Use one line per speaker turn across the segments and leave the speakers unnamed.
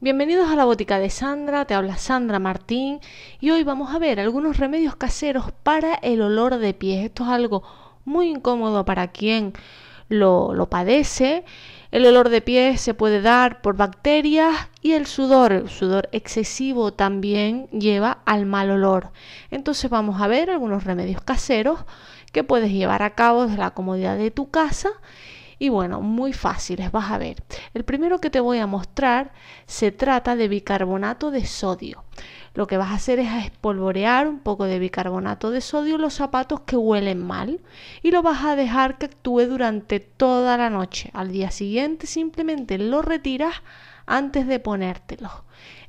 Bienvenidos a la botica de Sandra, te habla Sandra Martín y hoy vamos a ver algunos remedios caseros para el olor de pies. Esto es algo muy incómodo para quien lo, padece. El olor de pies se puede dar por bacterias y el sudor, el sudor excesivo también lleva al mal olor. Entonces vamos a ver algunos remedios caseros que puedes llevar a cabo desde la comodidad de tu casa y bueno, muy fáciles, vas a ver. El primero que te voy a mostrar se trata de bicarbonato de sodio. Lo que vas a hacer es espolvorear un poco de bicarbonato de sodio los zapatos que huelen mal y lo vas a dejar que actúe durante toda la noche. Al día siguiente simplemente lo retiras antes de ponértelo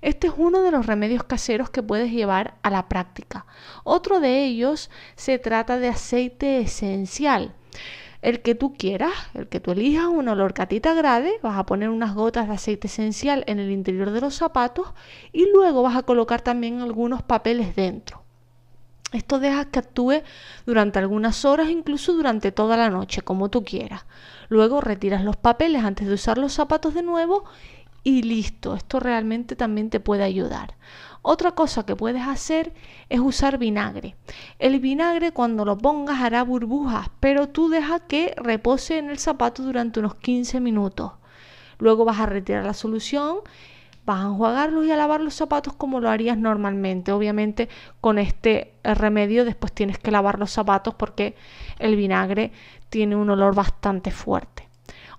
Este es uno de los remedios caseros que puedes llevar a la práctica. Otro de ellos se trata de aceite esencial el que tú quieras, el que tú elijas, un olor que a ti agrade, vas a poner unas gotas de aceite esencial en el interior de los zapatos y luego vas a colocar también algunos papeles dentro. Esto dejas que actúe durante algunas horas, incluso durante toda la noche, como tú quieras. Luego retiras los papeles antes de usar los zapatos de nuevo y listo. Esto realmente también te puede ayudar. Otra cosa que puedes hacer es usar vinagre. El vinagre cuando lo pongas hará burbujas, pero tú deja que repose en el zapato durante unos 15 minutos. Luego vas a retirar la solución, vas a enjuagarlos y a lavar los zapatos como lo harías normalmente. Obviamente con este eh, remedio después tienes que lavar los zapatos porque el vinagre tiene un olor bastante fuerte.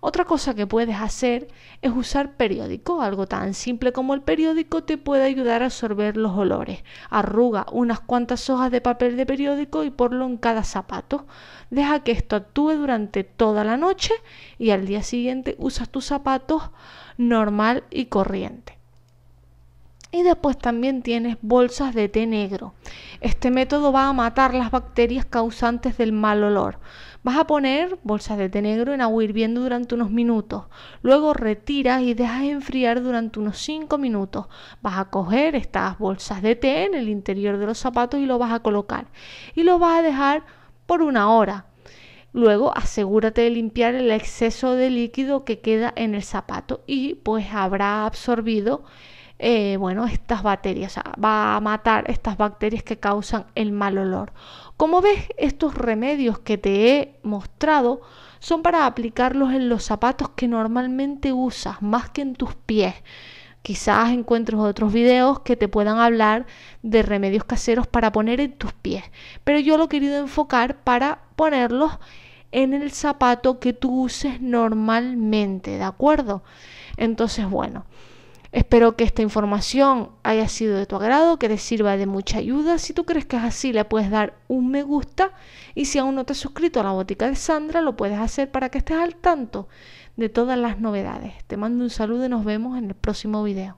Otra cosa que puedes hacer es usar periódico. Algo tan simple como el periódico te puede ayudar a absorber los olores. Arruga unas cuantas hojas de papel de periódico y ponlo en cada zapato. Deja que esto actúe durante toda la noche y al día siguiente usas tus zapatos normal y corriente. Y después también tienes bolsas de té negro. Este método va a matar las bacterias causantes del mal olor. Vas a poner bolsas de té negro en agua hirviendo durante unos minutos. Luego retiras y dejas enfriar durante unos 5 minutos. Vas a coger estas bolsas de té en el interior de los zapatos y lo vas a colocar. Y lo vas a dejar por una hora. Luego asegúrate de limpiar el exceso de líquido que queda en el zapato y pues habrá absorbido eh, bueno, estas bacterias, va a matar estas bacterias que causan el mal olor. Como ves, estos remedios que te he mostrado son para aplicarlos en los zapatos que normalmente usas, más que en tus pies. Quizás encuentres otros videos que te puedan hablar de remedios caseros para poner en tus pies, pero yo lo he querido enfocar para ponerlos en el zapato que tú uses normalmente, ¿de acuerdo? Entonces, bueno, Espero que esta información haya sido de tu agrado, que te sirva de mucha ayuda. Si tú crees que es así, le puedes dar un me gusta. Y si aún no te has suscrito a la botica de Sandra, lo puedes hacer para que estés al tanto de todas las novedades. Te mando un saludo y nos vemos en el próximo video.